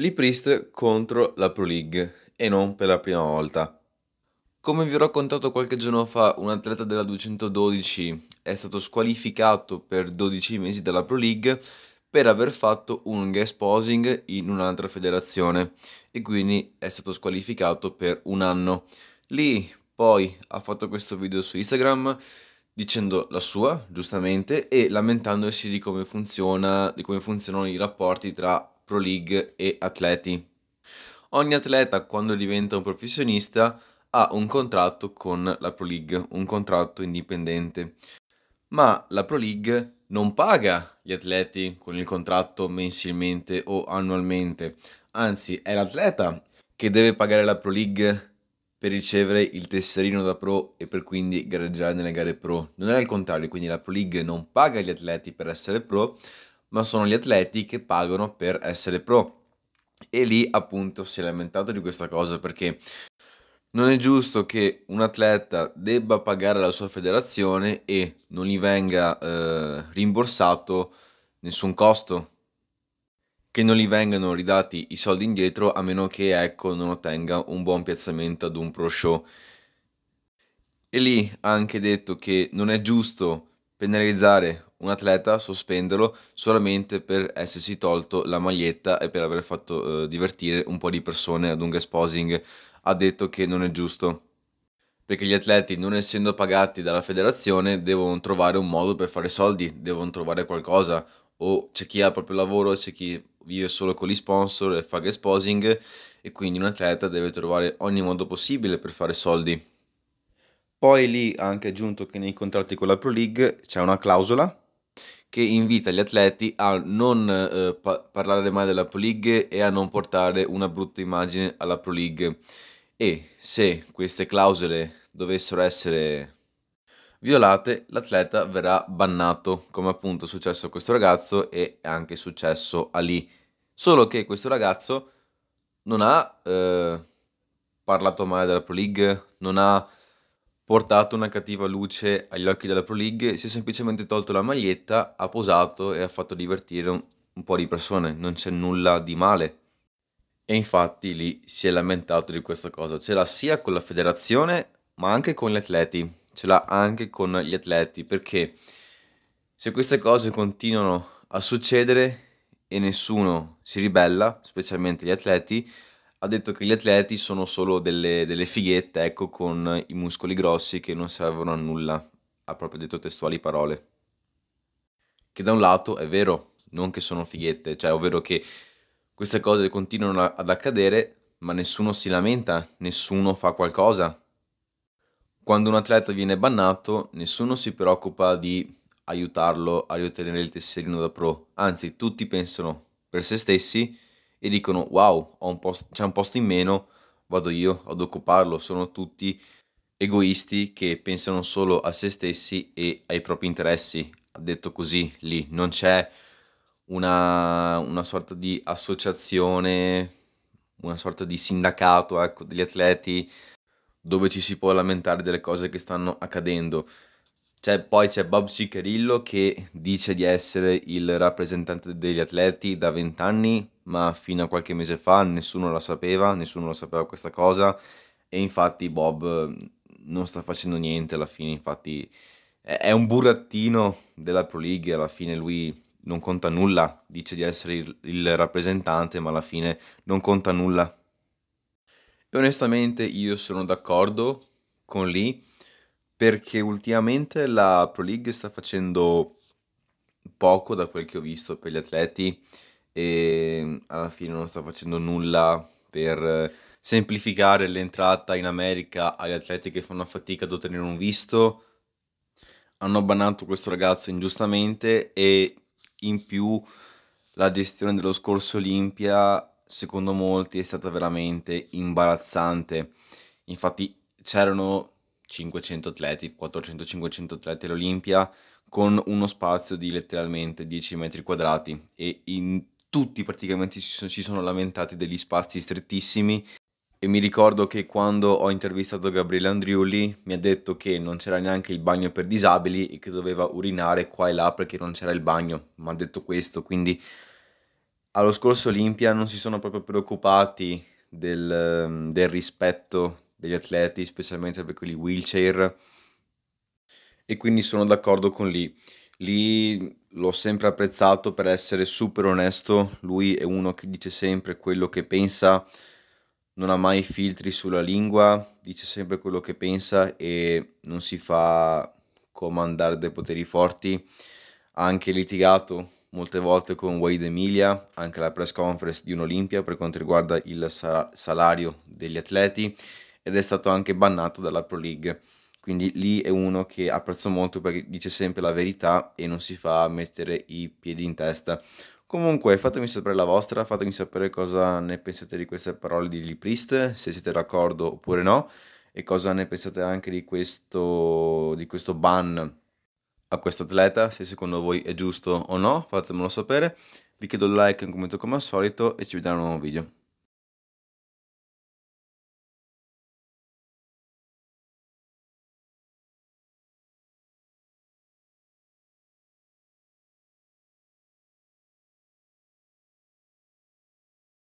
l'Iprist contro la Pro League e non per la prima volta. Come vi ho raccontato qualche giorno fa, un atleta della 212 è stato squalificato per 12 mesi dalla Pro League per aver fatto un guest posing in un'altra federazione e quindi è stato squalificato per un anno. Lì poi ha fatto questo video su Instagram dicendo la sua, giustamente, e lamentandosi di come funziona, di come funzionano i rapporti tra Pro League e atleti. Ogni atleta quando diventa un professionista ha un contratto con la Pro League, un contratto indipendente. Ma la Pro League non paga gli atleti con il contratto mensilmente o annualmente, anzi è l'atleta che deve pagare la Pro League per ricevere il tesserino da pro e per quindi gareggiare nelle gare pro. Non è il contrario, quindi la Pro League non paga gli atleti per essere pro, ma sono gli atleti che pagano per essere pro. E lì appunto si è lamentato di questa cosa perché non è giusto che un atleta debba pagare la sua federazione e non gli venga eh, rimborsato nessun costo, che non gli vengano ridati i soldi indietro a meno che ecco non ottenga un buon piazzamento ad un pro show. E lì ha anche detto che non è giusto penalizzare un atleta sospenderlo solamente per essersi tolto la maglietta e per aver fatto eh, divertire un po' di persone ad un gasposing ha detto che non è giusto perché gli atleti non essendo pagati dalla federazione devono trovare un modo per fare soldi, devono trovare qualcosa o c'è chi ha il proprio lavoro, c'è chi vive solo con gli sponsor e fa gasposing e quindi un atleta deve trovare ogni modo possibile per fare soldi. Poi lì ha anche aggiunto che nei contratti con la Pro League c'è una clausola che invita gli atleti a non eh, pa- parlare male della Pro League e a non portare una brutta immagine alla Pro League. E se queste clausole dovessero essere violate, l'atleta verrà bannato, come appunto è successo a questo ragazzo e è anche successo a lì. Solo che questo ragazzo non ha eh, parlato male della Pro League, non ha portato una cattiva luce agli occhi della Pro League, si è semplicemente tolto la maglietta, ha posato e ha fatto divertire un, un po' di persone, non c'è nulla di male. E infatti lì si è lamentato di questa cosa, ce l'ha sia con la federazione ma anche con gli atleti, ce l'ha anche con gli atleti perché se queste cose continuano a succedere e nessuno si ribella, specialmente gli atleti, ha detto che gli atleti sono solo delle, delle fighette, ecco, con i muscoli grossi che non servono a nulla. Ha proprio detto testuali parole. Che da un lato è vero, non che sono fighette, cioè ovvero che queste cose continuano a, ad accadere, ma nessuno si lamenta, nessuno fa qualcosa. Quando un atleta viene bannato, nessuno si preoccupa di aiutarlo a riottenere il tesserino da pro, anzi tutti pensano per se stessi e dicono wow, un posto, c'è un posto in meno, vado io ad occuparlo, sono tutti egoisti che pensano solo a se stessi e ai propri interessi, detto così, lì non c'è una, una sorta di associazione, una sorta di sindacato ecco, degli atleti dove ci si può lamentare delle cose che stanno accadendo. C'è, poi c'è Bob Ciccarillo che dice di essere il rappresentante degli atleti da vent'anni, ma fino a qualche mese fa nessuno la sapeva, nessuno lo sapeva questa cosa e infatti Bob mm, non sta facendo niente alla fine, infatti è un burattino della Pro League, alla fine lui non conta nulla, dice di essere il rappresentante, ma alla fine non conta nulla. E onestamente io sono d'accordo con lì perché ultimamente la Pro League sta facendo poco da quel che ho visto per gli atleti e alla fine non sta facendo nulla per semplificare l'entrata in America agli atleti che fanno fatica ad ottenere un visto. Hanno bannato questo ragazzo ingiustamente e in più la gestione dello scorso Olimpia secondo molti è stata veramente imbarazzante. Infatti c'erano 500 atleti, 400-500 atleti all'Olimpia con uno spazio di letteralmente 10 metri quadrati e in tutti praticamente si sono lamentati degli spazi strettissimi e mi ricordo che quando ho intervistato Gabriele Andriulli mi ha detto che non c'era neanche il bagno per disabili e che doveva urinare qua e là perché non c'era il bagno, mi ha detto questo, quindi allo scorso Olimpia non si sono proprio preoccupati del, ehm, del rispetto degli atleti, specialmente per quelli wheelchair e quindi sono d'accordo con lì lì l'ho sempre apprezzato per essere super onesto, lui è uno che dice sempre quello che pensa, non ha mai filtri sulla lingua, dice sempre quello che pensa e non si fa comandare dai poteri forti, ha anche litigato molte volte con Wade Emilia, anche alla press conference di un'Olimpia per quanto riguarda il salario degli atleti ed è stato anche bannato dalla Pro League. Quindi lì è uno che apprezzo molto perché dice sempre la verità e non si fa mettere i piedi in testa. Comunque fatemi sapere la vostra, fatemi sapere cosa ne pensate di queste parole di Liprist, se siete d'accordo oppure no, e cosa ne pensate anche di questo, di questo ban a questo atleta, se secondo voi è giusto o no, fatemelo sapere. Vi chiedo un like e un commento come al solito e ci vediamo in un nuovo video.